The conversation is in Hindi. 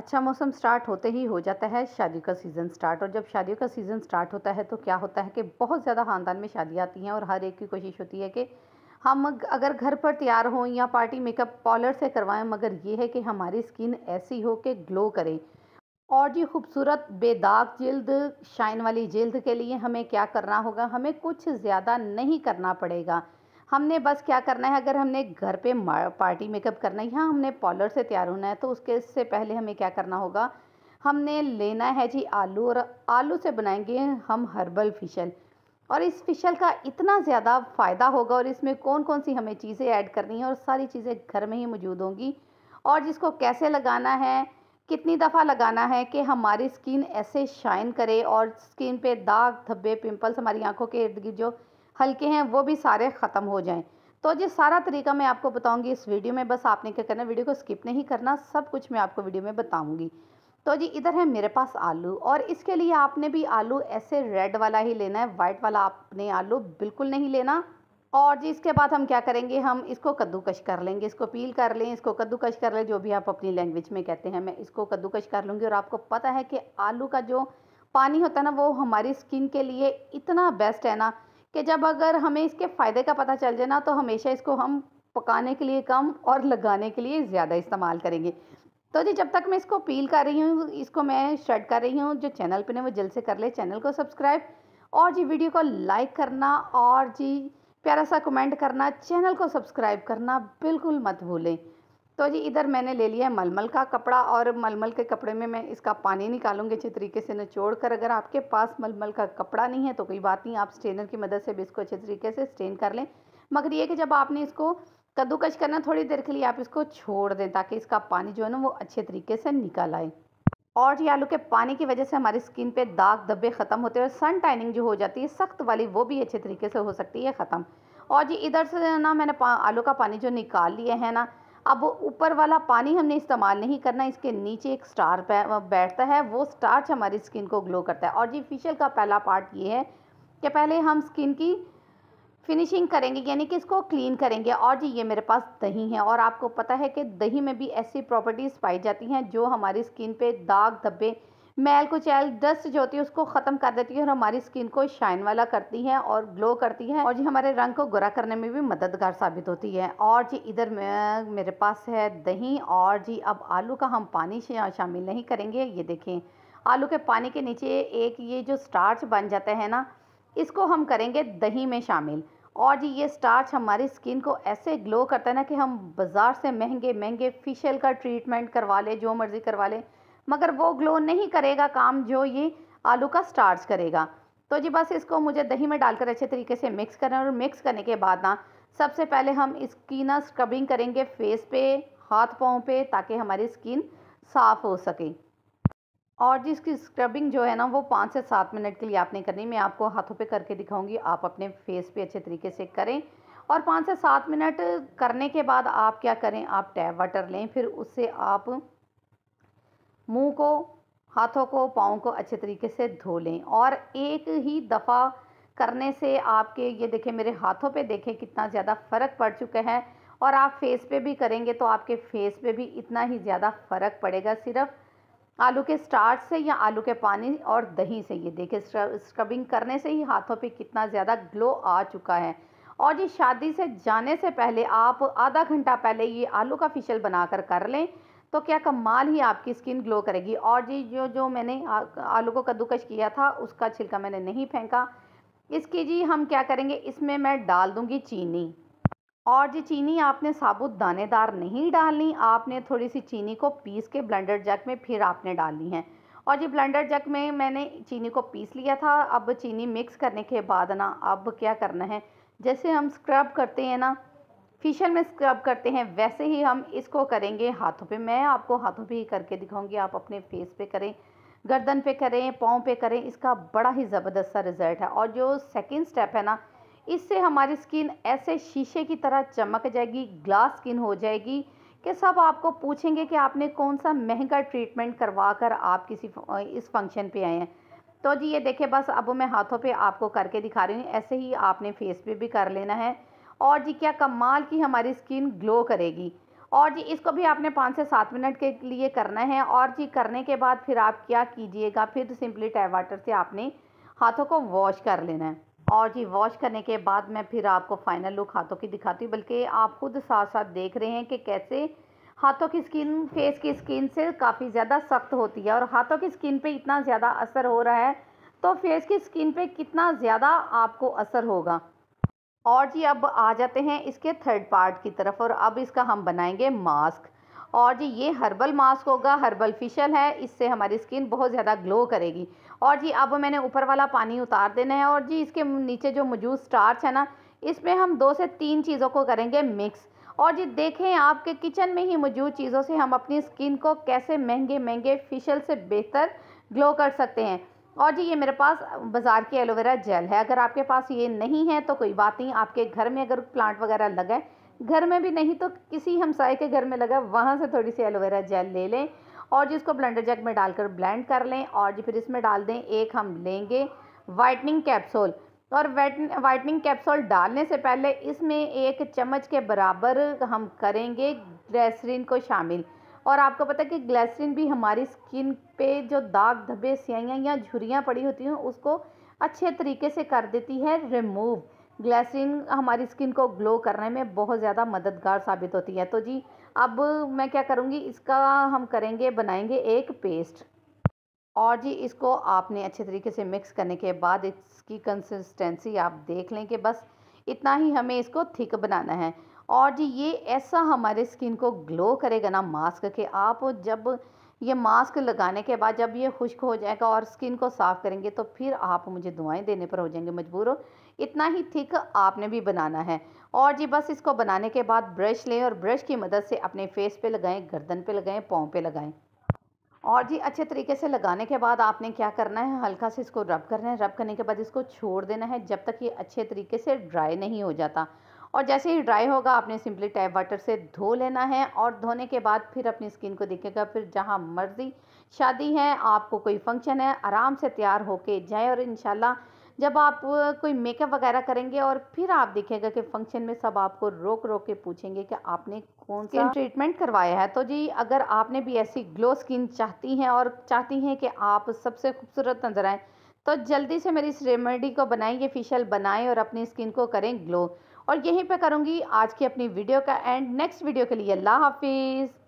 अच्छा मौसम स्टार्ट होते ही हो जाता है शादी का सीज़न स्टार्ट और जब शादियों का सीज़न स्टार्ट होता है तो क्या होता है कि बहुत ज़्यादा ख़ानदान में शादियाँ आती हैं और हर एक की कोशिश होती है कि हम अगर घर पर तैयार हों या पार्टी मेकअप पार्लर से करवाएं मगर ये है कि हमारी स्किन ऐसी हो कि ग्लो करे और जी खूबसूरत बेदाग जल्द शाइन वाली जल्द के लिए हमें क्या करना होगा हमें कुछ ज़्यादा नहीं करना पड़ेगा हमने बस क्या करना है अगर हमने घर पे पार्टी मेकअप करना है या हमने पॉलर से तैयार होना है तो उसके से पहले हमें क्या करना होगा हमने लेना है जी आलू और आलू से बनाएंगे हम हर्बल फिशल और इस फिशल का इतना ज़्यादा फ़ायदा होगा और इसमें कौन कौन सी हमें चीज़ें ऐड करनी है और सारी चीज़ें घर में ही मौजूद होंगी और जिसको कैसे लगाना है कितनी दफ़ा लगाना है कि हमारी स्किन ऐसे शाइन करे और स्किन पे दाग धब्बे पिंपल्स हमारी आंखों के इर्द गिर्द जो हल्के हैं वो भी सारे ख़त्म हो जाएँ तो जी सारा तरीका मैं आपको बताऊंगी इस वीडियो में बस आपने क्या करना वीडियो को स्किप नहीं करना सब कुछ मैं आपको वीडियो में बताऊंगी तो जी इधर है मेरे पास आलू और इसके लिए आपने भी आलू ऐसे रेड वाला ही लेना है वाइट वाला आपने आलू बिल्कुल नहीं लेना और जी इसके बाद हम क्या करेंगे हम इसको कद्दूकश कर लेंगे इसको पील कर लें इसको कद्दूकश कर लें जो भी आप अपनी लैंग्वेज में कहते हैं मैं इसको कद्दूकश कर लूँगी और आपको पता है कि आलू का जो पानी होता है ना वो हमारी स्किन के लिए इतना बेस्ट है ना कि जब अगर हमें इसके फ़ायदे का पता चल जाए ना तो हमेशा इसको हम पकाने के लिए कम और लगाने के लिए ज़्यादा इस्तेमाल करेंगे तो जी जब तक मैं इसको पील कर रही हूँ इसको मैं श्रेड कर रही हूँ जो चैनल पर ने वो जल्द से कर ले चैनल को सब्सक्राइब और जी वीडियो को लाइक करना और जी प्यारा सा कमेंट करना चैनल को सब्सक्राइब करना बिल्कुल मत भूलें तो जी इधर मैंने ले लिया है मलमल का कपड़ा और मलमल के कपड़े में मैं इसका पानी निकालूंगी अच्छे तरीके से निचोड़ कर अगर आपके पास मलमल का कपड़ा नहीं है तो कोई बात नहीं आप स्ट्रेनर की मदद से भी इसको अच्छे तरीके से स्ट्रेन कर लें मगर ये कि जब आपने इसको कद्दूकश करना थोड़ी देर के लिए आप इसको छोड़ दें ताकि इसका पानी जो है ना वो अच्छे तरीके से निकल आए और जी आलू के पानी की वजह से हमारी स्किन पे दाग धब्बे ख़त्म होते हैं और सन टाइनिंग जो हो जाती है सख्त वाली वो भी अच्छे तरीके से हो सकती है ख़त्म और जी इधर से ना मैंने आलू का पानी जो निकाल लिए है ना अब ऊपर वाला पानी हमने इस्तेमाल नहीं करना इसके नीचे एक स्टार बैठता है वो स्टार्च हमारी स्किन को ग्लो करता है और जी फेशियल का पहला पार्ट ये है कि पहले हम स्किन की फिनिशिंग करेंगे यानी कि इसको क्लीन करेंगे और जी ये मेरे पास दही है और आपको पता है कि दही में भी ऐसी प्रॉपर्टीज़ पाई जाती हैं जो हमारी स्किन पर दाग धब्बे मैल कुचैल डस्ट जो होती है उसको ख़त्म कर देती है और हमारी स्किन को शाइन वाला करती है और ग्लो करती है और जी हमारे रंग को गोरा करने में भी मददगार साबित होती है और जी इधर मेरे पास है दही और जी अब आलू का हम पानी शामिल नहीं करेंगे ये देखें आलू के पानी के नीचे एक ये जो स्टार्च बन जाता है ना इसको हम करेंगे दही में शामिल और जी ये स्टार्च हमारी स्किन को ऐसे ग्लो करता है ना कि हम बाज़ार से महंगे महंगे फेशियल का ट्रीटमेंट करवा लें जो मर्ज़ी करवा लें मगर वो ग्लो नहीं करेगा काम जो ये आलू का स्टार्च करेगा तो जी बस इसको मुझे दही में डालकर अच्छे तरीके से मिक्स करें और मिक्स करने के बाद ना सबसे पहले हम इसकी ना स्क्रबिंग करेंगे फेस पे हाथ पाँव पे ताकि हमारी स्किन साफ़ हो सके और जी इसकी स्क्रबिंग जो है ना वो पाँच से सात मिनट के लिए आपने करनी मैं आपको हाथों पे करके दिखाऊंगी आप अपने फेस पे अच्छे तरीके से करें और पाँच से सात मिनट करने के बाद आप क्या करें आप टैब वाटर लें फिर उससे आप मुंह को हाथों को पाँव को अच्छे तरीके से धो लें और एक ही दफ़ा करने से आपके ये देखें मेरे हाथों पे देखें कितना ज़्यादा फ़र्क पड़ चुका है और आप फेस पे भी करेंगे तो आपके फेस पे भी इतना ही ज़्यादा फ़र्क पड़ेगा सिर्फ आलू के स्टार्च से या आलू के पानी और दही से ये देखें स्क्रबिंग करने से ही हाथों पे कितना ज़्यादा ग्लो आ चुका है और जी शादी से जाने से पहले आप आधा घंटा पहले ये आलू का फिशल कर, कर लें तो क्या कमाल ही आपकी स्किन ग्लो करेगी और जी जो जो मैंने आलू को कद्दूकश किया था उसका छिलका मैंने नहीं फेंका इसकी जी हम क्या करेंगे इसमें मैं डाल दूँगी चीनी और जी चीनी आपने साबुत दानेदार नहीं डालनी आपने थोड़ी सी चीनी को पीस के ब्लेंडर जग में फिर आपने डालनी है और जी ब्लेंडर जग में मैंने चीनी को पीस लिया था अब चीनी मिक्स करने के बाद ना अब क्या करना है जैसे हम स्क्रब करते हैं ना फेशियल में स्क्रब करते हैं वैसे ही हम इसको करेंगे हाथों पे मैं आपको हाथों पे ही करके दिखाऊंगी आप अपने फेस पे करें गर्दन पे करें पाँव पे करें इसका बड़ा ही ज़बरदस्त सा रिज़ल्ट है और जो सेकेंड स्टेप है ना इससे हमारी स्किन ऐसे शीशे की तरह चमक जाएगी ग्लास स्किन हो जाएगी कि सब आपको पूछेंगे कि आपने कौन सा महंगा ट्रीटमेंट करवा कर आप किसी इस फंक्शन पर आए हैं तो जी ये देखें बस अब मैं हाथों पर आपको करके दिखा रही हूँ ऐसे ही आपने फेस पर भी कर लेना है और जी क्या कमाल की हमारी स्किन ग्लो करेगी और जी इसको भी आपने पाँच से सात मिनट के लिए करना है और जी करने के बाद फिर आप क्या कीजिएगा फिर तो सिंपली टैप वाटर से आपने हाथों को वॉश कर लेना है और जी वॉश करने के बाद मैं फिर आपको फाइनल लुक हाथों की दिखाती हूँ बल्कि आप खुद साथ साथ देख रहे हैं कि कैसे हाथों की स्किन फेस की स्किन से काफ़ी ज़्यादा सख्त होती है और हाथों की स्किन पे इतना ज़्यादा असर हो रहा है तो फेस की स्किन पे कितना ज़्यादा आपको असर होगा और जी अब आ जाते हैं इसके थर्ड पार्ट की तरफ और अब इसका हम बनाएंगे मास्क और जी ये हर्बल मास्क होगा हर्बल फिशल है इससे हमारी स्किन बहुत ज़्यादा ग्लो करेगी और जी अब मैंने ऊपर वाला पानी उतार देना है और जी इसके नीचे जो मौजूद स्टार्च है ना इसमें हम दो से तीन चीज़ों को करेंगे मिक्स और जी देखें आपके किचन में ही मौजूद चीज़ों से हम अपनी स्किन को कैसे महंगे महंगे फिशल से बेहतर ग्लो कर सकते हैं और जी ये मेरे पास बाज़ार की एलोवेरा जेल है अगर आपके पास ये नहीं है तो कोई बात नहीं आपके घर में अगर प्लांट वगैरह लगा है घर में भी नहीं तो किसी हमसाए के घर में लगा वहाँ से थोड़ी सी एलोवेरा जेल ले लें और जी इसको ब्लेंडर जग में डालकर ब्लेंड कर लें और जी फिर इसमें डाल दें एक हम लेंगे वाइटनिंग कैप्सूल और वाइटनिंग कैप्सूल डालने से पहले इसमें एक चम्मच के बराबर हम करेंगे ग्रेसरीन को शामिल और आपको पता है कि ग्लैसरीन भी हमारी स्किन पे जो दाग धब्बे सियाइयाँ या झुरियाँ पड़ी होती हैं उसको अच्छे तरीके से कर देती है रिमूव ग्लैसरीन हमारी स्किन को ग्लो करने में बहुत ज़्यादा मददगार साबित होती है तो जी अब मैं क्या करूँगी इसका हम करेंगे बनाएंगे एक पेस्ट और जी इसको आपने अच्छे तरीके से मिक्स करने के बाद इसकी कंसिस्टेंसी आप देख लें कि बस इतना ही हमें इसको थिक बनाना है और जी ये ऐसा हमारे स्किन को ग्लो करेगा ना मास्क के आप जब ये मास्क लगाने के बाद जब ये खुश्क हो जाएगा और स्किन को साफ़ करेंगे तो फिर आप मुझे दुआएं देने पर हो जाएंगे मजबूर हो इतना ही थिक आपने भी बनाना है और जी बस इसको बनाने के बाद ब्रश लें और ब्रश की मदद से अपने फेस पे लगाएं गर्दन पे लगाएं पाँव पे लगाएं और जी अच्छे तरीके से लगाने के बाद आपने क्या करना है हल्का से इसको रब करना है रब करने के बाद इसको छोड़ देना है जब तक ये अच्छे तरीके से ड्राई नहीं हो जाता और जैसे ही ड्राई होगा आपने सिंपली टैप वाटर से धो लेना है और धोने के बाद फिर अपनी स्किन को देखेगा फिर जहाँ मर्ज़ी शादी है आपको कोई फंक्शन है आराम से तैयार होके जाए और इन जब आप कोई मेकअप वगैरह करेंगे और फिर आप देखेगा कि फंक्शन में सब आपको रोक रोक के पूछेंगे कि आपने कौन सा ट्रीटमेंट करवाया है तो जी अगर आपने भी ऐसी ग्लो स्किन चाहती हैं और चाहती हैं कि आप सबसे खूबसूरत नजर आएँ तो जल्दी से मेरी इस रेमेडी को बनाएं ये फेशियल बनाएं और अपनी स्किन को करें ग्लो और यहीं पे करूँगी आज की अपनी वीडियो का एंड नेक्स्ट वीडियो के लिए अल्लाह हाफिज़